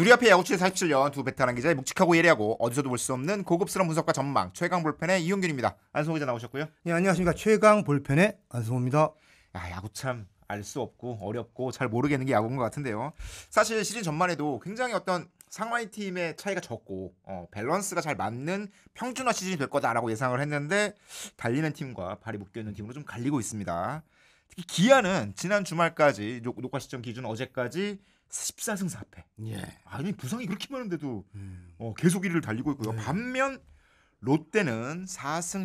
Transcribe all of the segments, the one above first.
우리 앞에 야구치의 47년 두 베테랑 기자의 묵직하고 예리하고 어디서도 볼 수 없는 고급스러운 분석과 전망 최강 볼펜의 이용균입니다. 안성호 기자 나오셨고요. 네 안녕하십니까 최강 볼펜의 안성호입니다. 야 야구 참 알 수 없고 어렵고 잘 모르겠는 게 야구인 것 같은데요. 사실 시즌 전만 해도 굉장히 어떤 상하이 팀의 차이가 적고 어, 밸런스가 잘 맞는 평준화 시즌이 될 거다라고 예상을 했는데 달리는 팀과 발이 묶여 있는 팀으로 좀 갈리고 있습니다. 특히 기아는 지난 주말까지 녹화 시점 기준 어제까지 14승 4패. 예. 아니 부상이 그렇게 많은데도 음. 어, 계속 1위를 달리고 있고요. 네. 반면 롯데는 4승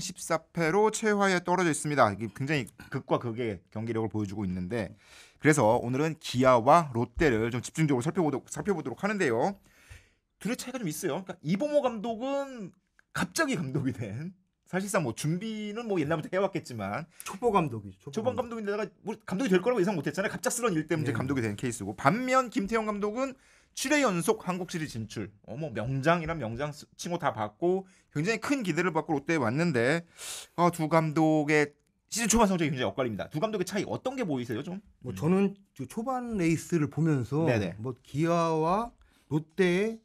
14패로 최하에 위 떨어져 있습니다. 굉장히 극과 극의 경기력을 보여주고 있는데 그래서 오늘은 기아와 롯데를 좀 집중적으로 살펴보도록, 살펴보도록 하는데요. 둘의 차이가 좀 있어요. 그러니까 이보모 감독은 갑자기 감독이 된 사실상 뭐 준비는 뭐 옛날부터 해왔겠지만 초보 감독이죠. 초보, 초반 감독. 인데다가뭐 감독이 될 거라고 예상 못했잖아요. 갑작스런 일 때문에 예. 감독이 된 케이스고 반면 김태형 감독은 7회 연속 한국 시리즈 진출. 어뭐 명장이란 명장 친구 다 받고 굉장히 큰 기대를 받고 롯데에 왔는데 아, 두 감독의 시즌 초반 성적이 굉장히 엇갈립니다. 두 감독의 차이 어떤 게 보이세요 좀? 뭐 음. 저는 그 초반 레이스를 보면서 네네. 뭐 기아와 롯데의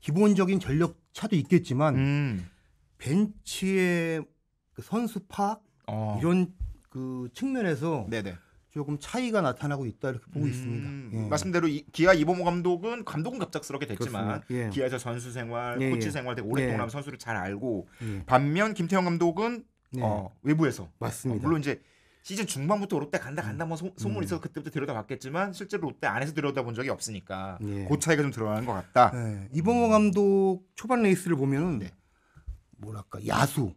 기본적인 전력 차도 있겠지만 음. 벤치의 그 선수 파악 어. 이런 그 측면에서 네네. 조금 차이가 나타나고 있다 이렇게 보고 음, 있습니다. 예. 말씀대로 이, 기아 이범호 감독은 감독은 갑작스럽게 됐지만 예. 기아에서 선수 생활, 예, 코치 예. 생활 되게 오랫동안 예. 선수를 잘 알고 예. 반면 김태형 감독은 네. 어, 외부에서 맞습니다. 어, 물론 이제 시즌 중반부터 롯데 간다 간다 뭐 소, 음. 소문이 음. 있어서 그때부터 들여다봤겠지만 실제로 롯데 안에서 들여다본 적이 없으니까 예. 그 차이가 좀 들어가는 것 같다. 예. 이범호 감독 초반 레이스를 보면은 네. 뭐랄까 야수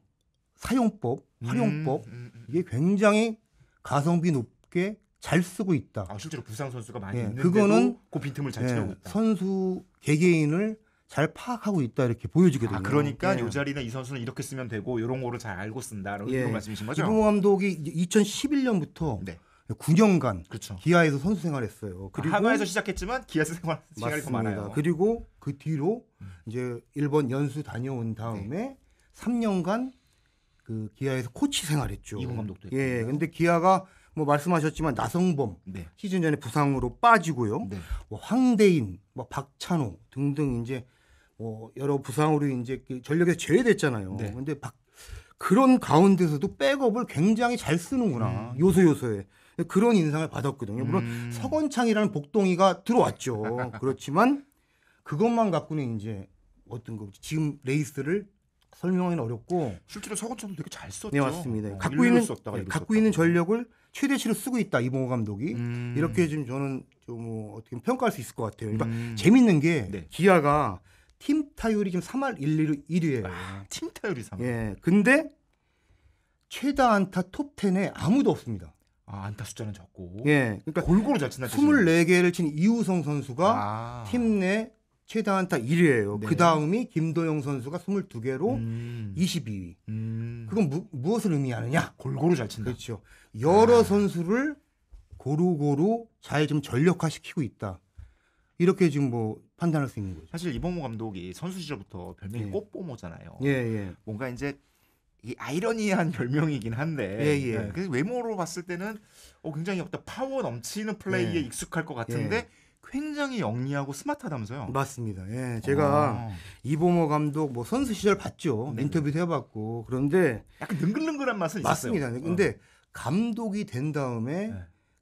사용법 음, 활용법 음, 음, 음, 이게 굉장히 가성비 높게 잘 쓰고 있다. 아, 실제로 부상 선수가 많이 네, 있는데도 그거는 그 빈틈을 잘 예, 채우고 있다. 선수 개개인을 잘 파악하고 있다 이렇게 보여지게든요 아, 그러니까 네. 요 자리는 이 선수는 이렇게 쓰면 되고 이런 거로 잘 알고 쓴다 이런 예. 말씀이신 거죠? 이동호 감독이 2011년부터 네. 9년간 그렇죠. 기아에서 선수 생활했어요. 아, 그리고 아, 하나에서 시작했지만 기아에서 생활 시간이 더 많아요. 그리고 그 뒤로 음. 이제 일본 연수 다녀온 다음에 네. 3년간 그 기아에서 코치 생활했죠. 이분 감독도 했고. 예. 근데 기아가 뭐 말씀하셨지만 나성범 네. 시즌 전에 부상으로 빠지고요. 네. 뭐 황대인, 뭐 박찬호 등등 이제 뭐 여러 부상으로 이제 그 전력에서 제외됐잖아요. 네. 근데 박, 그런 가운데서도 백업을 굉장히 잘 쓰는구나. 음. 요소 요소에. 그런 인상을 받았거든요. 물론 음. 서건창이라는 복동이가 들어왔죠. 그렇지만 그것만 갖고는 이제 어떤 거 지금 레이스를 설명하기는 어렵고 실제로 서구청도 되게 잘 썼죠. 네 맞습니다. 어, 갖고 있는 썼다가 네, 갖고 있는 전력을 최대치로 쓰고 있다 이봉호 감독이 음. 이렇게 지금 저는 좀뭐 어떻게 평가할 수 있을 것 같아요. 그러니까 음. 재밌는 게 네. 기아가 팀 타율이 지금 3할 1, 1위에요 아, 팀 타율이 3할. 예. 근데 최다 안타 톱 10에 아무도 없습니다. 아, 안타 숫자는 적고. 예. 그러니까 골고루 잘 친다. 24개를 친 이우성 선수가 아. 팀내 최다 안타 1위예요. 네. 그 다음이 김도영 선수가 22개로 음. 22위. 음. 그건 무, 무엇을 의미하느냐? 골고루 잘 친다. 그렇죠. 여러 아. 선수를 고루고루 잘 좀 전력화시키고 있다. 이렇게 지금 뭐 판단할 수 있는 거죠. 사실 이범호 감독이 선수 시절부터 별명이 예. 꽃보모잖아요. 예, 예. 뭔가 이제 이 아이러니한 별명이긴 한데 예, 예. 네. 그 외모로 봤을 때는 어, 굉장히 어떤 파워 넘치는 플레이에 예. 익숙할 것 같은데 예. 굉장히 영리하고 스마트하다면서요? 맞습니다. 예, 제가 오. 어. 이보모 감독 뭐 선수 시절 봤죠. 네. 인터뷰도 해봤고 그런데 약간 능글능글한 맛은 맞습니다. 있었어요. 근데 어. 감독이 된 다음에 네.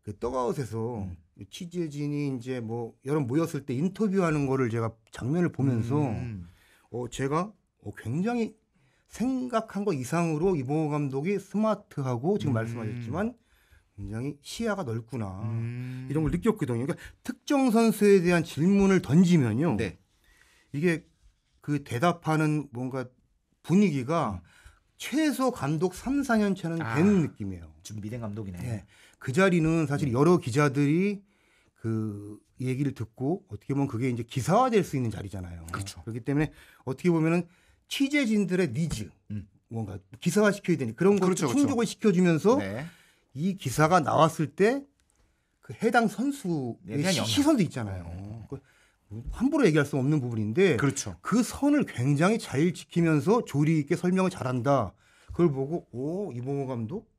그 떡아웃에서 음. 취재진이 이제 뭐 여러 모였을 때 인터뷰하는 거를 제가 장면을 보면서 음. 어 제가 어, 굉장히 생각한 거 이상으로 이보호 감독이 스마트하고 지금 음. 말씀하셨지만 굉장히 시야가 넓구나 음. 이런 걸 느꼈거든요. 그러니까 특정 선수에 대한 질문을 던지면요, 네. 이게 그 대답하는 뭔가 분위기가 음. 최소 감독 3, 4년 차는 아, 되는 느낌이에요. 준비된 감독이네. 네. 그 자리는 사실 음. 여러 기자들이 그 얘기를 듣고 어떻게 보면 그게 이제 기사화될 수 있는 자리잖아요. 그렇죠. 그렇기 때문에 어떻게 보면은 취재진들의 니즈, 음. 뭔가 기사화시켜야 되는 그런 걸그 그렇죠, 그렇죠, 충족을 그렇죠. 시켜주면서 네. 이 기사가 나왔을 때 그 해당 선수의 시, 선도 있잖아요. 음. 함부로 얘기할 수 없는 부분인데 그렇죠. 그 선을 굉장히 잘 지키면서 조리 있게 설명을 잘한다. 그걸 보고 오 이봉호 감독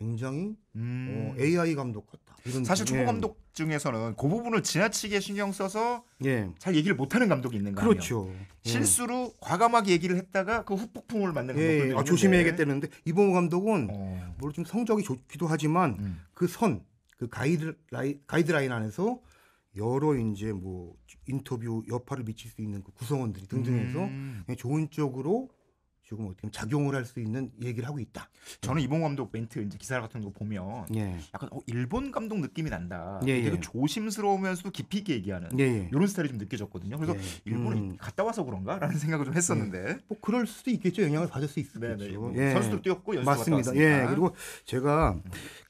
굉장히 음. 어, AI 감독 같다. 사실 초보 감독 중에서는 그 부분을 지나치게 신경 써서 예. 잘 얘기를 못하는 감독이 있는 거예요. 그렇죠. 예. 실수로 과감하게 얘기를 했다가 그 후폭풍을 맞는 예. 예. 아, 조심해야겠다는데 이범호 감독은 어. 물론 성적이 좋기도 하지만 음. 그선그 가이드라인 가이드라인 안에서 여러 이제 뭐 인터뷰 여파를 미칠 수 있는 그 구성원들이 등등해서 음. 예, 좋은 쪽으로 조금 어떻게 작용을 할 수 있는 얘기를 하고 있다. 저는 이봉 감독 멘트 이제 기사 같은 거 보면 예. 약간 어, 일본 감독 느낌이 난다. 예, 되게 예. 그 조심스러우면서도 깊이 있게 얘기하는 예, 예, 이런 스타일이 좀 느껴졌거든요. 그래서 예. 일본에 음. 갔다 와서 그런가라는 생각을 좀 했었는데 예. 뭐 그럴 수도 있겠죠. 영향을 받을 수 있겠죠. 네, 네, 뭐 예. 선수도 뛰었고 연습 맞습니다. 예 그리고 제가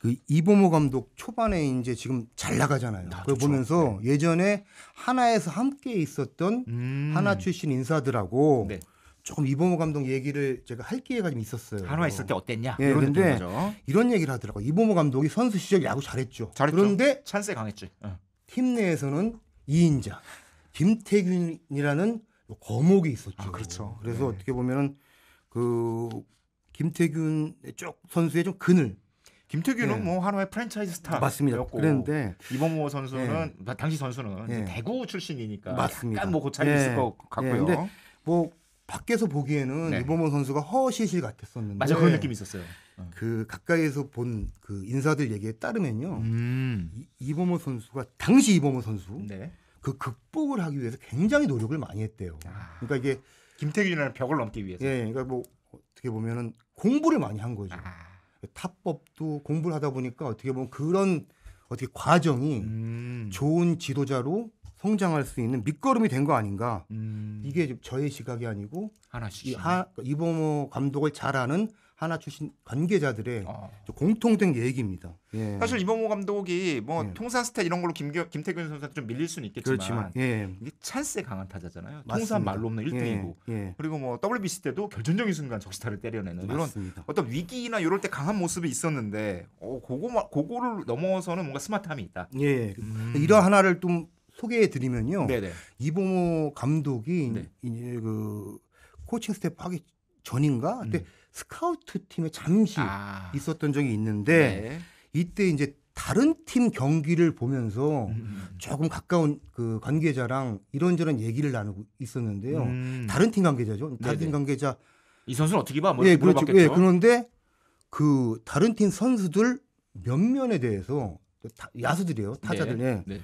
그 이보모 감독 초반에 이제 지금 잘 나가잖아요. 아, 그걸 보면서 네. 예전에 하나에서 함께 있었던 음. 하나 출신 인사들하고. 네. 조금 이범호 감독 얘기를 제가 할 기회가 좀 있었어요. 한화 있을 때 어땠냐? 예, 이런 데 이런 얘기를 하더라고. 이범호 감독이 선수 시절 야구 잘했죠. 잘했죠. 그런데 찬스에 강했지. 응. 어. 팀 내에서는 2인자 김태균이라는 거목이 있었죠. 아, 그렇죠. 그래서 네. 어떻게 보면은 그 김태균 쪽 선수의 좀 그늘 김태균은 네. 뭐 한화의 프랜차이즈 스타 맞습니다. 그런데 이범호 선수는 네. 당시 선수는 예. 대구 출신이니까 맞습니다. 약간 뭐 고찰이 있을 것 같고요. 뭐 밖에서 보기에는 네. 이범호 선수가 허실실 같았었는데 맞아 그런 느낌이 있었어요. 어. 그 가까이에서 본 그 인사들 얘기에 따르면요, 음. 이, 이범호 선수가 당시 이범호 선수 네. 그 극복을 하기 위해서 굉장히 노력을 많이 했대요. 아. 그러니까 이게 김태균이라는 벽을 넘기 위해서. 예, 그러니까 뭐 어떻게 보면은 공부를 많이 한 거죠. 아. 타법도 공부를 하다 보니까 어떻게 보면 그런 어떻게 과정이 음. 좋은 지도자로 성장할 수 있는 밑거름이 된 거 아닌가. 음. 이게 저의 시각이 아니고 하나 이 하, 그러니까 이범호 감독을 잘 아는 하나 출신 관계자들의 아. 공통된 얘기입니다. 예. 사실 이범호 감독이 뭐 예. 통산 스탯 이런 걸로 김교, 김태균 선수한테 좀 밀릴 수는 있겠지만 그렇지만, 예. 이게 찬스에 강한 타자잖아요. 맞습니다. 통산 말로 없는 1등이고 예, 예. 그리고 뭐 WBC 때도 결정적인 순간 적시타를 때려내는 맞습니다. 이런 어떤 위기나 이럴 때 강한 모습이 있었는데 어, 그거, 그거를 넘어서는 뭔가 스마트함이 있다. 예. 음. 이러 하나를 좀 소개해드리면요. 네네. 이보모 감독이 네. 이제 그 코칭 스태프 하기 전인가 그때 음. 스카우트 팀에 잠시 아. 있었던 적이 있는데 네. 이때 이제 다른 팀 경기를 보면서 음, 음, 음. 조금 가까운 그 관계자랑 이런저런 얘기를 나누고 있었는데요. 음. 다른 팀 관계자죠. 다른 네네. 팀 관계자 이 선수는 어떻게 봐? 뭐 예, 그렇죠. 예, 그런데 그 다른 팀 선수들 몇 면에 대해서 야수들이에요. 타자들. 네. 예. 네.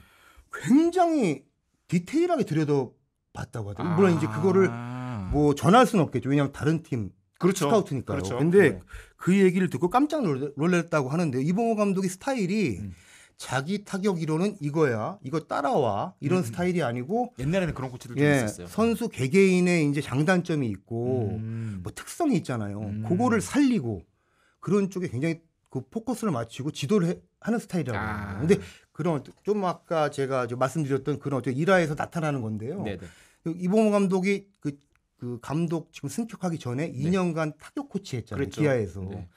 굉장히 디테일하게 들여다봤다고 하더라고요. 물론 이제 그거를 아. 뭐 전할 수는 없겠죠. 왜냐하면 다른 팀 그렇죠. 스카우트니까요. 그렇 근데 네. 그 얘기를 듣고 깜짝 놀랐다고 하는데 이봉호 감독이 스타일이 음. 자기 타격이로는 이거야, 이거 따라와 이런 음, 음. 스타일이 아니고 옛날에는 그런 코치들도 예, 있었어요. 선수 개개인의 이제 장단점이 있고 음. 뭐 특성이 있잖아요. 음. 그거를 살리고 그런 쪽에 굉장히 그 포커스를 맞추고 지도를 해, 하는 스타일이라고. 아. 근데 그런 좀 아까 제가 좀 말씀드렸던 그런 어떤 일화에서 나타나는 건데요. 네네. 네. 그 이봉호 감독이 그, 그 감독 지금 승격하기 전에 네. 2년간 타격 코치 했잖아요. 그랬죠. 기아에서. 네.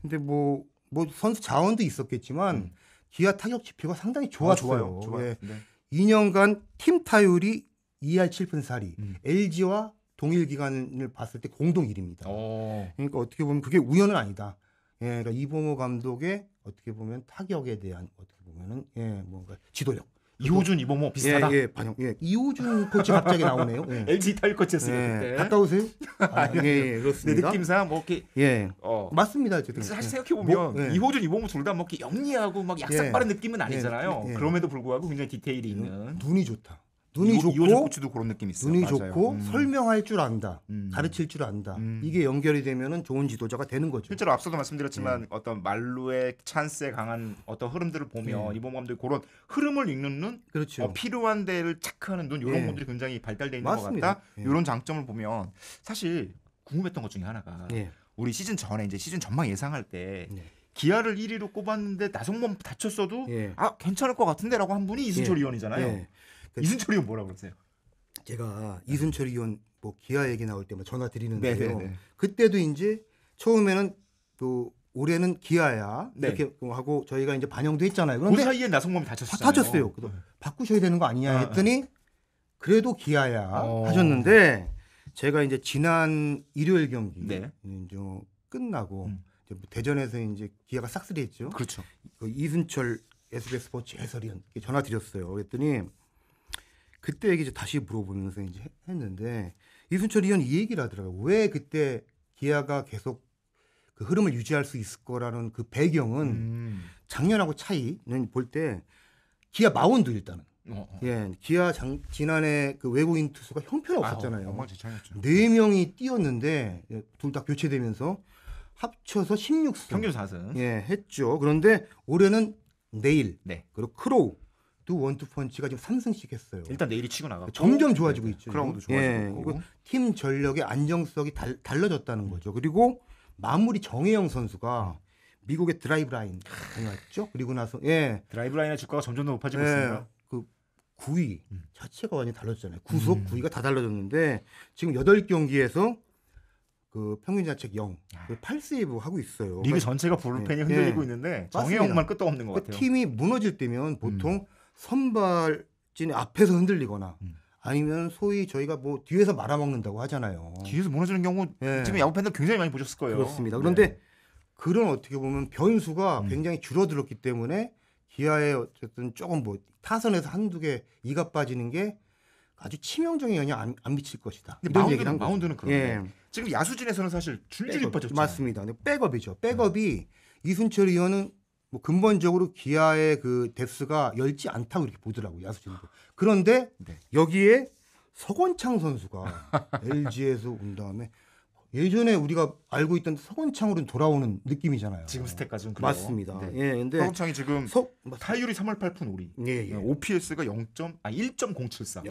근데 뭐뭐 뭐 선수 자원도 있었겠지만 음. 기아 타격 지표가 상당히 아, 좋았어요. 아, 좋아요. 예. 네. 2년간 팀 타율이 2할 7푼 4리, 음. LG와 동일 기간을 봤을 때 공동 1입니다 어. 그러니까 어떻게 보면 그게 우연은 아니다. 예, 그러니까 이범호 감독의 어떻게 보면 타격에 대한 어떻게 보면은 예, 뭔가 지도력. 그 뭐- 이호준 이범호 예, 비슷하다. 예, 예 반영. 예, 이호준 코치 갑자기 나오네요. 예. LG 이탈 코치였어요 예, 갔다 오세요. 아, 예, 예, 예, 그렇습니다. 내 느낌상 뭐 이렇게 예, 어. 맞습니다. 어 사실 예. 생각해 보면 뭐, 이호준 이범호 둘다뭐 이렇게 영리하고 막 약삭 빠른 느낌은 아니잖아요. 그럼에도 불구하고 굉장히 디테일이 있는. 눈이 좋다. 눈이 이, 좋고 코치도 그런 느낌이 있어요. 눈이 맞아요. 좋고 음. 설명할 줄 안다, 음. 가르칠 줄 안다. 음. 이게 연결이 되면은 좋은 지도자가 되는 거죠. 실제로 앞서도 말씀드렸지만 네. 어떤 말로의 찬스에 강한 어떤 흐름들을 보면 네. 이범 감독이 그런 흐름을 읽는 그렇죠. 어, 필요한 데를 체크하는 눈 이런 예. 분들이 굉장히 발달돼 있는 맞습니다. 것 같다. 이런 예. 장점을 보면 사실 궁금했던 것 중에 하나가 예. 우리 시즌 전에 이제 시즌 전망 예상할 때. 네. 기아를 1위로 꼽았는데 나성범 다쳤어도 예. 아 괜찮을 것 같은데라고 한 분이 이승철 예. 위원이잖아요. 예. 그 이순철 의원 뭐라 그러세요? 제가 이순철 의원 뭐 기아 얘기 나올 때마다 뭐 전화 드리는데요. 네네네. 네, 네. 그때도 이제 처음에는 또 그 올해는 기아야 네. 이렇게 하고 저희가 이제 반영도 했잖아요. 그런데 그 사이에 나성범이 다쳤어요. 다쳤어요. 그 네. 바꾸셔야 되는 거 아니냐 아, 했더니 그래도 기아야 어. 하셨는데 제가 이제 지난 일요일 경기 네. 이제 음, 끝나고 음. 뭐 대전에서 이제 기아가 싹쓸이했죠. 그렇죠. 그 이순철 SBS 스포츠 해설위원 전화 드렸어요. 그랬더니 그때 얘기 이제 다시 물어보면서 이제 했는데 이순철 의원이 얘기를 하더라고요. 왜 그때 기아가 계속 그 흐름을 유지할 수 있을 거라는 그 배경은 음. 작년하고 차이는 볼 때 기아 마운드 일단은 어, 어. 예 기아 장, 지난해 그 외국인 투수가 형편없었잖아요. 아, 네 명이 뛰었는데 예, 둘다 교체되면서 합쳐서 16승 평균 4승 예 했죠. 그런데 올해는 내일 네. 그리고 크로우 두 원투펀치가 지금 3승시켰어요 일단 내일이 치고 나가 점점 좋아지고 네, 네. 있죠. 그런 것도 예, 좋아지고 예, 팀 전력의 안정성이 달, 달라졌다는 음. 거죠. 그리고 마무리 정혜영 선수가 미국의 드라이브 라인 다녀왔죠. 그리고 나서 예 드라이브 라인의 주가가 점점 높아지고 예. 있습니다. 그 9위 음. 자체가 완전히 달라졌잖아요. 구속 음. 구위가다 달라졌는데 지금 8경기에서 그 평균 자책 0, 아. 그 8세이브 하고 있어요. 리그 그러니까 전체가 블펜이 네. 예, 흔들리고 네. 있는데 정해영만 끄떡없는 것그 같아요. 팀이 무너질 때면 보통 음. 선발진이 앞에서 흔들리거나 음. 아니면 소위 저희가 뭐 뒤에서 말아먹는다고 하잖아요. 뒤에서 무너지는 경우 네. 지금 야구 팬들 굉장히 많이 보셨을 거예요. 그렇습니다. 네. 그런데 네. 그런 어떻게 보면 변수가 음. 굉장히 줄어들었기 때문에 기아의 어쨌든 조금 뭐 타선에서 한두 개 이가 빠지는 게 아주 치명적인 영향 안, 안 미칠 것이다. 마운드는, 얘기를 한 마운드는 그런 예. 지금 야수진에서는 사실 줄줄이 빠졌죠. 맞습니다. 백업이죠. 네. 백업이 음. 이순철 의원은 뭐 근본적으로 기아의 그데스가 열지 않다고 이렇게 보더라고요. 야수진도. 그런데 네. 여기에 서건창 선수가 LG에서 온 다음에 예전에 우리가 알고 있던 서건창으로 돌아오는 느낌이잖아요. 지금 스탯까지 는 맞습니다. 네. 예, 근데 서건창이 지금 서, 타율이 3월 8푼 5리. 예, 예. 어, OPS가 0. 아 1.074.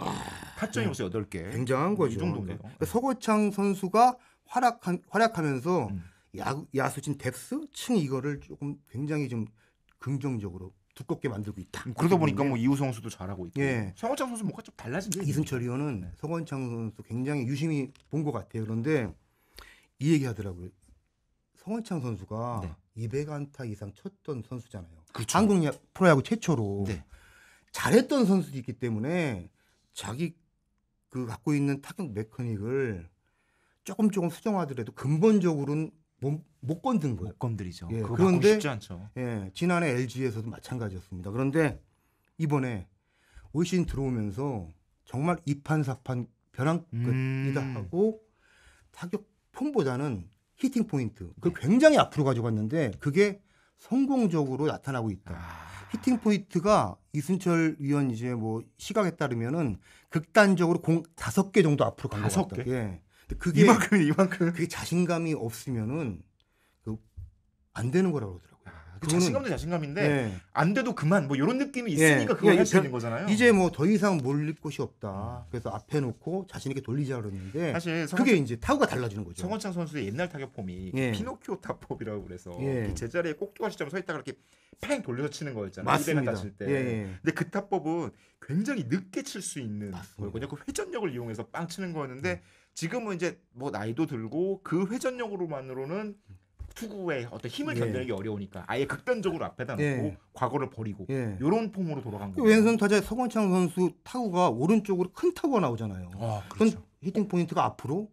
타점이 벌써 예. 8개. 굉장한 어, 거죠. 이 정도네요. 그러니까 서건창 선수가 활약한, 활약하면서 음. 야, 야수진 뎁스 층 이거를 조금 굉장히 좀 긍정적으로 두껍게 만들고 있다. 음, 그러다 보니까 뭐이우 선수도 잘하고 있고. 예. 성원창 선수 뭔가 좀 달라진 게 이승철 의원은 네. 성원창 선수 굉장히 유심히 본 것 같아요. 그런데 이 얘기 하더라고요. 성원창 선수가 네. 200안타 이상 쳤던 선수잖아요. 그렇죠. 한국 프로야구 최초로 네. 잘했던 선수도 있기 때문에 자기 그 갖고 있는 타격 메커닉을 조금 조금 수정하더라도 근본적으로는 못, 못 건든 거예요. 못 건드리죠. 예, 그런데 쉽지 않죠. 예, 지난해 LG에서도 마찬가지였습니다. 그런데 이번에 올 시즌 들어오면서 정말 이판사판 변한 끝이다 음. 하고 타격 폼보다는 히팅 포인트 그걸 네. 굉장히 앞으로 가져갔는데 그게 성공적으로 나타나고 있다. 아. 히팅 포인트가 이순철 위원 이제 뭐 시각에 따르면은 극단적으로 공 다섯 개 정도 앞으로 간것 같다. 개? 예. 그게 이만큼 이만큼 그게 자신감이 없으면은 그안 되는 거라고 그러더라고요. 아, 그 자신감도 자신감인데 네. 안 돼도 그만 뭐 이런 느낌이 예. 있으니까 네. 그걸 그러니까 할수 있는 거잖아요. 이제 뭐 더 이상 몰릴 곳이 없다. 그래서 앞에 놓고 자신 있게 돌리자 그러는데 사실 성원, 그게 이제 타구가 달라지는 거죠. 성원창 선수의 옛날 타격폼이 네. 피노키오 타법이라고 그래서 그 제자리에 꼭두각 시점 서 있다가 이렇게 팽 돌려서 치는 거였잖아요. 맞습니다. 다칠 때. 근데 그 타법은 굉장히 늦게 칠 수 있는 거였거든요. 그 회전력을 이용해서 빵 치는 거였는데 음. 지금은 이제 뭐 나이도 들고 그 회전력으로만으로는 투구에 어떤 힘을 예. 견뎌내기 예. 어려우니까 아예 극단적으로 앞에다 놓고 예. 과거를 버리고 예. 이런 폼으로 돌아간 그 거예요. 왼손 타자 서건창 선수 타구가 오른쪽으로 큰 타구가 나오잖아요. 아, 그렇죠. 히팅 포인트가 앞으로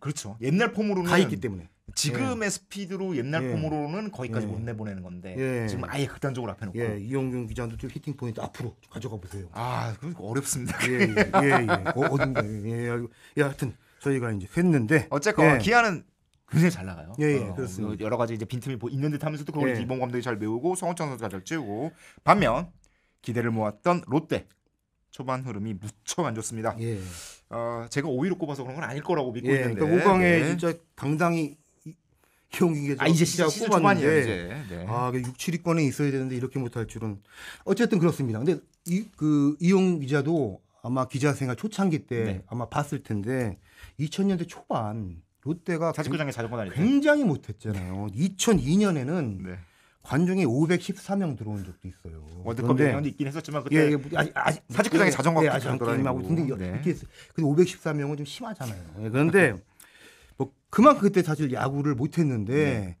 그렇죠. 옛날 폼으로는 가 있기 때문에 지금의 예. 스피드로 옛날 예. 폼으로는 거기까지 예. 못 내보내는 건데 지금 아예 극단적으로 앞에 놓고 예. 이용균 기자도 좀 히팅 포인트 앞으로 가져가 보세요. 아, 그 어렵습니다. 예, 예, 예. 어, 어딘가 예, 예. 여하튼 저희가 이제 했는데 어쨌건 예. 기아는 굉장히 잘 나가요. 예, 예 어, 그렇습니다. 뭐 여러 가지 이제 빈틈이 뭐 있는 듯하면서도 그걸 예. 이봉 감독이 잘 메우고 성우창 선수가 잘 채우고 반면 기대를 모았던 롯데 초반 흐름이 무척 안 좋습니다. 예. 어, 제가 5위로 꼽아서 그런 건 아닐 거라고 믿고 예, 있는데 그러니까 5강에 네. 진짜 당당히 기용기아 이제 시작 초반이에요 이제 네. 아 6, 그 7위권에 있어야 되는데 이렇게 못할 줄은 어쨌든 그렇습니다. 근데 이그 이용 기자도 아마 기자 생활 초창기 때 네. 아마 봤을 텐데 2000년대 초반 롯데가 자식구장에 자전거 다니 굉장히 못했잖아요. 2002년에는 네. 관중이 514명 들어온 적도 있어요. 월드컵 내년도 있긴 했었지만 그때 예, 예, 뭐, 사직구장에 예, 예. 자전거 예, 아직 돌다니고 이렇게 네. 했어요. 근데 514명은 좀 심하잖아요. 예, 그런데 네. 뭐 그만큼 그때 사실 야구를 못했는데 네.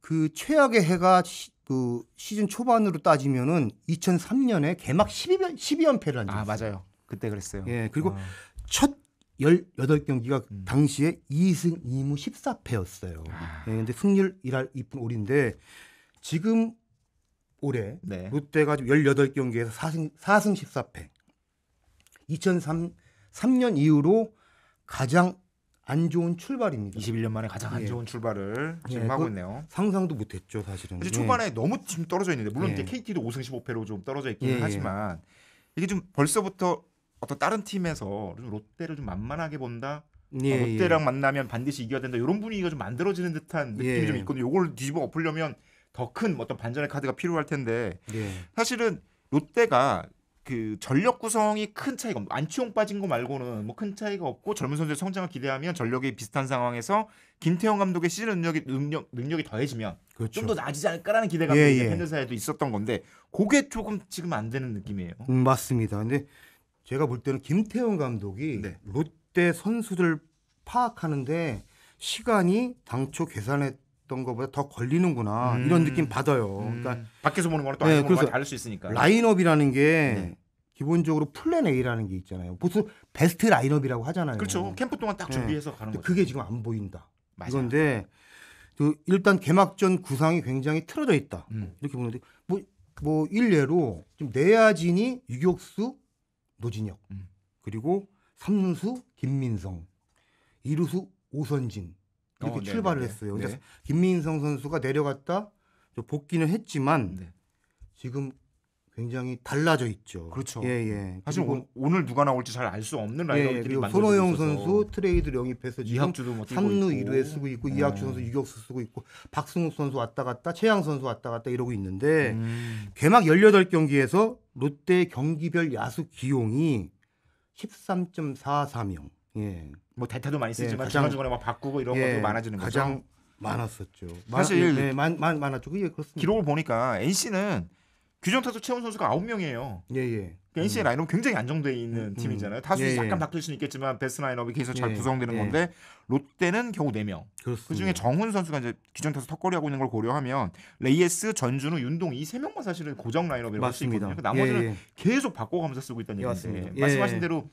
그 최악의 해가 시, 그 시즌 초반으로 따지면은 2003년에 개막 12, 12연패를 한 적이 아, 있어요. 아 맞아요. 그때 그랬어요. 예 그리고 어. 첫 18경기가 음. 당시에 2승 2무 14패였어요. 아. 네, 근데 승률 1할 2푼 올인데 지금 올해 네. 롯데가 18경기에서 4승 4승 14패. 2003 3년 이후로 가장 안 좋은 출발입니다. 21년 만에 가장 안 예. 좋은 출발을 예, 지금 예, 하고 있네요. 상상도 못했죠, 사실은. 사실 초반에 예. 너무 지금 떨어져 있는데 물론 이제 KT도 5승 15패로 좀 떨어져 있긴 하지만 이게 좀 벌써부터 어떤 다른 팀에서 좀 롯데를 좀 만만하게 본다. 어, 예, 어, 롯데랑 예. 만나면 반드시 이겨야 된다. 이런 분위기가 좀 만들어지는 듯한 느낌이 예. 좀 있거든요. 요걸 뒤집어 엎으려면 더 큰 어떤 반전의 카드가 필요할 텐데 예. 사실은 롯데가 그 전력 구성이 큰 차이가 안치홍 빠진 거 말고는 뭐 큰 차이가 없고 젊은 선수의 성장을 기대하면 전력이 비슷한 상황에서 김태형 감독의 시즌 능력이 능력 능력이 더해지면 그렇죠. 좀더 나아지지 않을까라는 기대감이 예, 예. 사이에도 있었던 건데 그게 조금 지금 안 되는 느낌이에요. 음, 맞습니다. 근데 제가 볼 때는 김태형 감독이 네. 롯데 선수들 파악하는데 시간이 당초 계산했던 것보다 더 걸리는구나 음. 이런 느낌 받아요. 음. 그러니까 밖에서 보는 거랑 또 안에서 네, 다를 수 있으니까. 라인업이라는 게 네. 기본적으로 플랜 A라는 게 있잖아요. 보통 베스트 라인업이라고 하잖아요. 그렇죠. 캠프 동안 딱 네. 준비해서 가는 거죠. 그게 지금 안 보인다. 맞아요. 이건데 그 일단 개막전 구상이 굉장히 틀어져 있다. 음. 이렇게 보는데 뭐뭐 뭐 일례로 지금 내야진이 유격수 노진혁 음. 그리고 3루수 김민성 2루수 오선진 이렇게 어, 네, 출발을 네네. 네. 했어요. 근데 네. 김민성 선수가 내려갔다 복귀는 했지만 네. 지금 굉장히 달라져 있죠. 그렇죠. 예, 예. 사실 오, 늘 누가 나올지 잘 알 수 없는 예, 라인업들이 예, 만들어 손호영 선수 트레이드 영입해서 지금 3루 뭐 1루에 쓰고 있고 어. 이학주 선수 유격수 쓰고 있고 박승욱 선수 왔다 갔다 최양 선수 왔다 갔다 이러고 있는데 음. 개막 18경기에서 롯데 경기별 야수 기용이 13.44명. 예. 뭐 대타도 많이 쓰지만 예, 장 중간중간에 막 바꾸고 이런 예, 것도 많아지는 거죠. 가장 많았었죠. 사실 네, 많, 많, 많았죠. 예, 그렇습니다. 기록을 보니까 NC는 규정 타수 채운 선수가 9명이에요. 예, 예. 그러니까 NC의 음. 라인업 굉장히 안정돼 있는 음, 음. 팀이잖아요. 다수 예, 잠깐 바뀔 예. 수는 있겠지만 베스트 라인업이 계속 잘 예, 구성되는 예. 건데 롯데는 겨우 4명. 그중에 정훈 선수가 이제 기존 타서 턱걸이하고 있는 걸 고려하면 레이에스, 전준우, 윤동 이세 명만 사실은 고정 라인업이라고 할 수 있거든요. 그러니까 나머지는 계속 바꿔가면서 쓰고 있다는 얘기인데 말씀하신 대로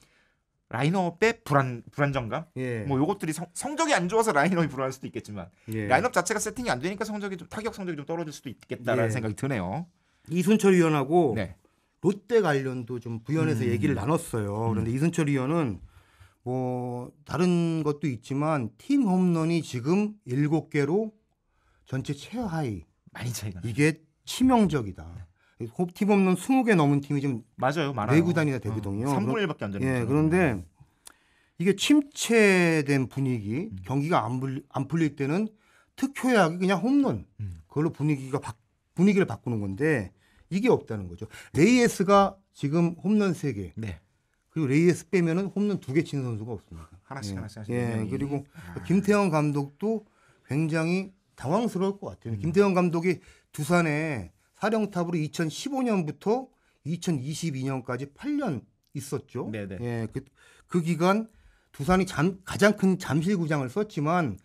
라인업의 불안 불안정감 예. 뭐 요것들이 성, 성적이 안 좋아서 라인업이 불안할 수도 있겠지만 예. 라인업 자체가 세팅이 안 되니까 성적이 좀 타격 성적이 좀 떨어질 수도 있겠다라는 예. 생각이 드네요. 이순철 위원하고 네. 롯데 관련도 좀 부연해서 음. 얘기를 나눴어요. 음. 그런데 음. 이순철 의원은 뭐 다른 것도 있지만 팀 홈런이 지금 7개로 전체 최하위 많이 차이가 이게 나요. 치명적이다. 네. 팀 홈런 20개 넘은 팀이 지금 맞아요. 많아요. 네 구단이나 되거든요. 어, 3분의 1밖에 안 되는 예, 그런데 네. 이게 침체된 분위기, 음. 경기가 안, 불, 안 풀릴 때는 특효약이 그냥 홈런. 음. 그걸로 분위기가 바, 분위기를 바꾸는 건데 이게 없다는 거죠. 레이에스가 지금 홈런 3개. 네. 그리고 레이에스 빼면은 홈런 2개 치는 선수가 없습니다. 하나씩 예. 하나씩 하시 예. 그리고 아. 김태형 감독도 굉장히 당황스러울 것 같아요. 음. 김태형 감독이 두산에 사령탑으로 2015년부터 2022년까지 8년 있었죠. 네, 네 예. 그, 그 기간 두산이 잠, 가장 큰 잠실구장을 썼지만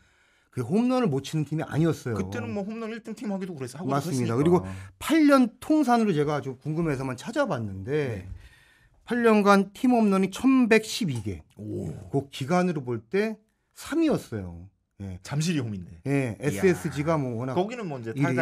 그 홈런을 못 치는 팀이 아니었어요. 그때는 뭐 홈런 1등 팀 하기도 그래서 하고 맞습니다. 했으니까. 그리고 8년 통산으로 제가 아주 궁금해서만 찾아봤는데 네. 8년간 팀 홈런이 1,112개. 오. 그 기간으로 볼 때 3위였어요. 예. 잠실이 홈인데. 예. SSG가 뭐 워낙 거기는 뭐 이제 1위,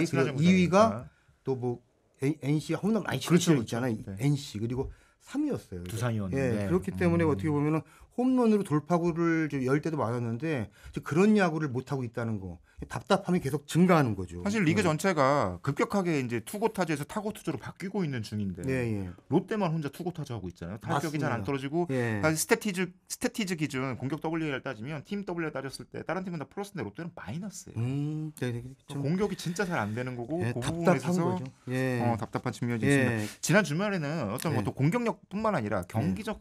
2위가 또 뭐 NC 홈런 많이 치는 그렇 그렇죠. 있잖아요. 네. NC 그리고 3위였어요. 두산이었는데. 예. 그렇기 때문에 음. 어떻게 보면은 홈런으로 돌파구를 열 때도 많았는데 그런 야구를 못 하고 있다는 거 답답함이 계속 증가하는 거죠. 사실 리그 네. 전체가 급격하게 이제 투고 타자에서 타고 투자로 바뀌고 있는 중인데 네, 예. 롯데만 혼자 투고 타자하고 있잖아요. 타격이 잘 안 떨어지고 예. 사실 스태티즈 스태티즈 기준 공격 WA를 따지면 팀 WA를 따졌을 때 다른 팀은 다 플러스인데 롯데는 마이너스예요. 음, 네, 네 그렇죠. 그러니까 공격이 진짜 잘 안 되는 거고 예, 그 답답한 거죠. 예. 어, 답답한 측면이 있습니다. 예. 지난 주말에는 어떤 뭐또 공격력뿐만 아니라 경기적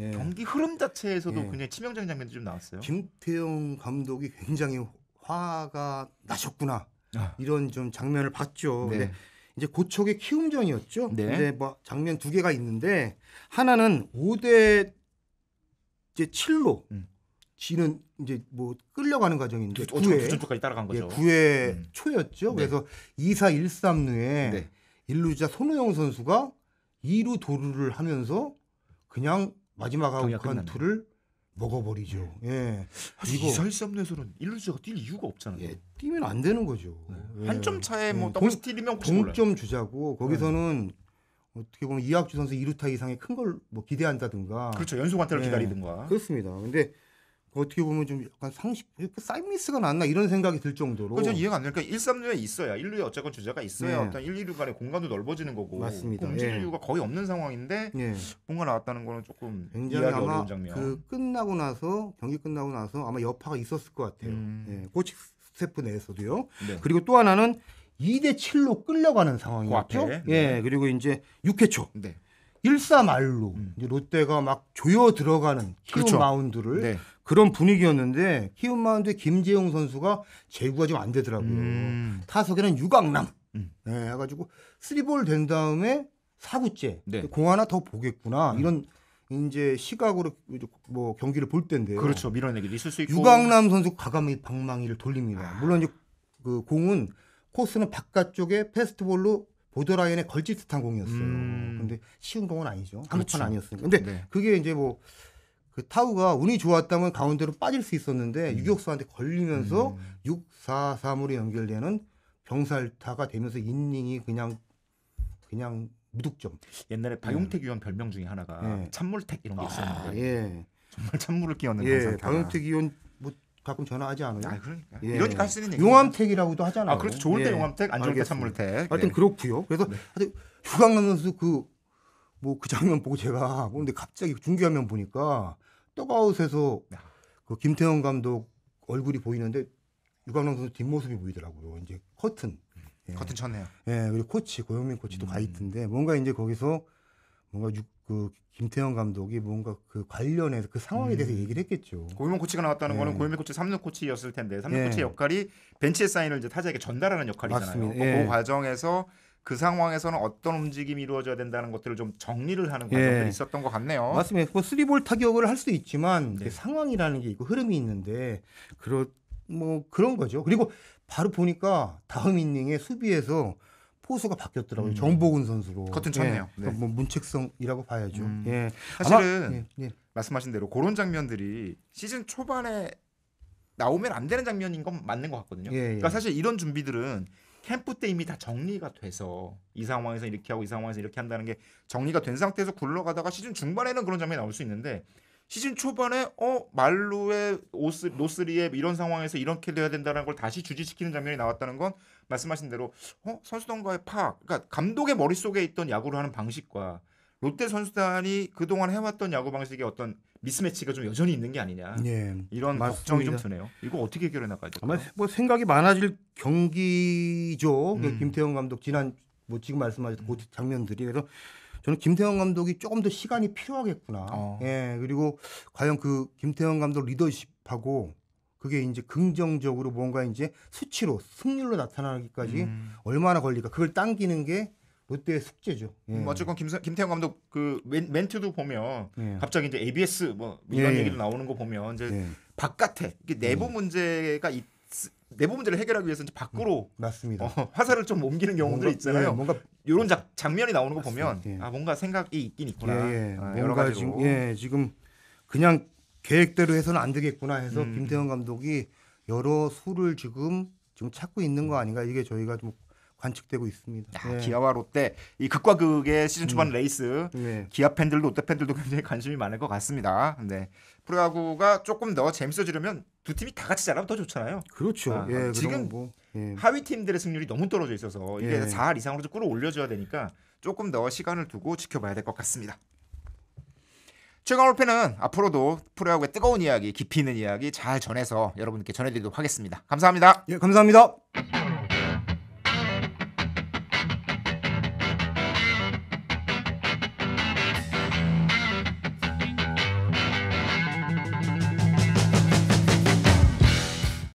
예. 경기 흐름 자체에서도 예. 굉장히 치명적인 장면들이 좀 나왔어요. 김태형 감독이 굉장히 화가 나셨구나 아. 이런 좀 장면을 봤죠. 네. 근데 이제 고척의 그 키움전이었죠. 네. 근데 뭐 장면 두 개가 있는데 하나는 5대 이제 7로 음. 지는 이제 뭐 끌려가는 과정인데 9회 까지 따라간 예, 거죠. 예, 9회 음. 초였죠. 네. 그래서 2사 1 3루에 네. 1루자 손호영 선수가 2루 도루를 하면서 그냥 마지막 아웃한 투를 먹어버리죠. 네. 예. 이거 고 이설삼루에서는 일루주가뛸 이유가 없잖아요. 예, 뛰면 안 되는 거죠. 네. 예. 한점 차에 뭐 덩스틸이면 예. 동점 주자고 거기서는 어떻게 보면 이학주 선수 이루타 이상의 큰 걸뭐 기대한다든가. 그렇죠. 연속 안타를 예. 기다린다든가 그렇습니다. 근데 어떻게 보면 좀 약간 상식 사이미스가 났나 이런 생각이 들 정도로 그건 이해가 안 되니까 그러니까 1, 3루에 있어야 1루에 어쨌건 주제가 있어야 네. 어떤 1, 2루 간의 공간도 넓어지는 거고 맞습니다. 공진류가 예. 거의 없는 상황인데 예. 뭔가 나왔다는 거는 조금 굉장히 아마 그 끝나고 나서 경기 끝나고 나서 아마 여파가 있었을 것 같아요. 음. 예. 코치 스태프 내에서도요. 네. 그리고 또 하나는 2대 7로 끌려가는 상황이었죠. 그 예. 네. 그리고 이제 6회 초. 네. 일사말로 음. 롯데가 막 조여 들어가는 키움 그렇죠. 마운드를 네. 그런 분위기였는데 키움 마운드에 김재용 선수가 제구가 좀 안 되더라고요. 음. 타석에는 유강남 음. 네, 해가지고 쓰리볼 된 다음에 사구째 네. 그 공 하나 더 보겠구나 음. 이런 이제 시각으로 뭐 경기를 볼 텐데 그렇죠 밀어내기도 있을 수 있고 유강남 선수 과감히 방망이를 돌립니다. 아. 물론 이제 그 공은 코스는 바깥쪽에 패스트볼로 보더라인에 걸칠 듯한 공이었어요. 음. 근데 쉬운 공은 아니죠. 한판 그렇죠. 아니었으니까. 근데 네. 그게 이제 뭐 그 타우가 운이 좋았다면 가운데로 빠질 수 있었는데 음. 유격수한테 걸리면서 음. 6, 4, 3으로 연결되는 병살타가 되면서 인닝이 그냥 그냥 무득점. 옛날에 네. 박용택 의원 별명 중에 하나가 네. 찬물택 이런 게 아, 있었는데 아, 예. 정말 찬물을 끼얹는 예, 병살타. 박용택 의원 가끔 전화하지 않아요? 아, 그러니까. 예. 이러니까 할수 아, 있는 얘기. 용암택이라고도 하잖아요. 아, 그렇죠. 좋을 때 예. 용암택, 안 좋을 때 산물택. 하여튼 예. 그렇고요. 그래서 네. 하여튼 휴강하 선수 그뭐그 뭐 그 장면 보고 제가 근데 갑자기 중계화면 보니까 떡아웃에서 그 김태형 감독 얼굴이 보이는데 유강남 선수 뒷모습이 보이더라고요. 이제 커튼. 예. 커튼 쳤네요. 예, 그리고 코치 고영민 코치도 음. 가 있던데 뭔가 이제 거기서 뭔가 그 김태형 감독이 뭔가 그 관련해서 그 상황에 대해서 음. 얘기를 했겠죠. 고일민 코치가 나왔다는 네. 거는 고일민 코치 3루 코치였을 텐데 3루 네. 코치의 역할이 벤치의 사인을 이제 타자에게 전달하는 역할이잖아요. 네. 그 예. 과정에서 그 상황에서는 어떤 움직임이 이루어져야 된다는 것들을 좀 정리를 하는 예. 과정들이 있었던 것 같네요. 맞습니다. 뭐 3볼 타격을 할수 있지만 네. 상황이라는 게 있고 흐름이 있는데 그런 뭐 그런 거죠. 그리고 바로 보니까 다음 인닝에 수비에서 포수가 바뀌었더라고요. 음. 정복은 선수로. 커튼 쳤네요. 예. 네. 뭐 문책성이라고 봐야죠. 음. 예. 사실은 아마, 예, 예. 말씀하신 대로 그런 장면들이 시즌 초반에 나오면 안 되는 장면인 건 맞는 것 같거든요. 예, 예. 그러니까 사실 이런 준비들은 캠프 때 이미 다 정리가 돼서 이 상황에서 이렇게 하고 이 상황에서 이렇게 한다는 게 정리가 된 상태에서 굴러가다가 시즌 중반에는 그런 장면이 나올 수 있는데 시즌 초반에 어 말루의 오스 노스리에 이런 상황에서 이렇게돼야 된다는 걸 다시 주지시키는 장면이 나왔다는 건 말씀하신 대로 어? 선수단과의 파악, 그러니까 감독의 머릿속에 있던 야구를 하는 방식과 롯데 선수단이 그동안 해왔던 야구 방식의 어떤 미스매치가 좀 여전히 있는 게 아니냐 예, 이런 걱정이 좀 드네요. 이거 어떻게 해결해 나가야 될까요? 아마 뭐 생각이 많아질 경기죠. 그 음. 김태형 감독 지난 뭐 지금 말씀하셨던 음. 그 장면들이 그래서 저는 김태형 감독이 조금 더 시간이 필요하겠구나. 어. 예 그리고 과연 그 김태형 감독 리더십하고 그게 이제 긍정적으로 뭔가 이제 수치로 승률로 나타나기까지 음. 얼마나 걸릴까 그걸 당기는 게 롯데의 숙제죠. 예. 음, 어쨌건 김, 김태형 감독 그 멘, 트도 보면 예. 갑자기 이제 ABS 뭐 이런 예, 예. 얘기도 나오는 거 보면 이제 예. 바깥에 이게 내부 음. 문제가 있, 내부 문제를 해결하기 위해서 이제 밖으로 음. 맞습니다. 어, 화살을 좀 옮기는 경우들이 예, 있잖아요. 뭔가 이런 작, 장면이 나오는 거 보면 아 뭔가 생각이 있긴 있구나. 아, 여러 가지로. 지금, 예, 지금 그냥 계획대로 해서는 안 되겠구나 해서 음. 김태형 감독이 여러 수를 지금 지금 찾고 있는 거 아닌가 이게 저희가 좀 관측되고 있습니다. 야, 아, 네. 기아와 롯데 이 극과 극의 시즌 초반 음. 레이스 네. 기아 팬들도 롯데 팬들도 굉장히 관심이 많을 것 같습니다. 네. 프로야구가 조금 더 재밌어지려면 두 팀이 다 같이 잘하면 더 좋잖아요. 그렇죠. 아, 예, 지금 뭐, 예. 하위 팀들의 승률이 너무 떨어져 있어서 이게 예. 4할 이상으로 좀 끌어올려줘야 되니까 조금 더 시간을 두고 지켜봐야 될 것 같습니다. 최강올패는 앞으로도 프로야구의 뜨거운 이야기, 깊이 있는 이야기 잘 전해서 여러분께 전해드리도록 하겠습니다. 감사합니다. 예, 감사합니다.